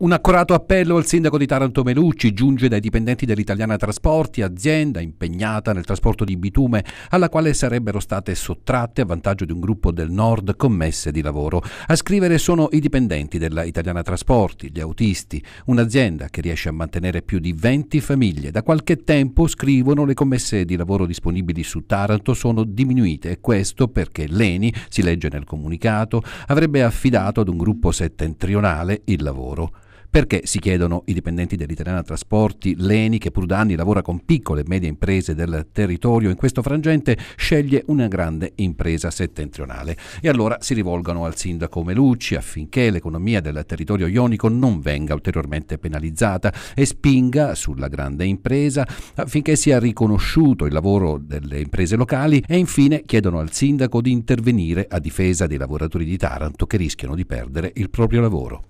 Un accorato appello al sindaco di Taranto Melucci giunge dai dipendenti dell'Italiana Trasporti, azienda impegnata nel trasporto di bitume, alla quale sarebbero state sottratte a vantaggio di un gruppo del nord commesse di lavoro. A scrivere sono i dipendenti dell'Italiana Trasporti, gli autisti, un'azienda che riesce a mantenere più di 20 famiglie. Da qualche tempo, scrivono, le commesse di lavoro disponibili su Taranto sono diminuite e questo perché l'ENI, si legge nel comunicato, avrebbe affidato ad un gruppo settentrionale il lavoro. Perché, si chiedono i dipendenti dell'Italiana Trasporti, l'ENI, che pur da anni lavora con piccole e medie imprese del territorio, in questo frangente sceglie una grande impresa settentrionale. E allora si rivolgono al sindaco Melucci affinché l'economia del territorio ionico non venga ulteriormente penalizzata e spinga sulla grande impresa affinché sia riconosciuto il lavoro delle imprese locali e infine chiedono al sindaco di intervenire a difesa dei lavoratori di Taranto che rischiano di perdere il proprio lavoro.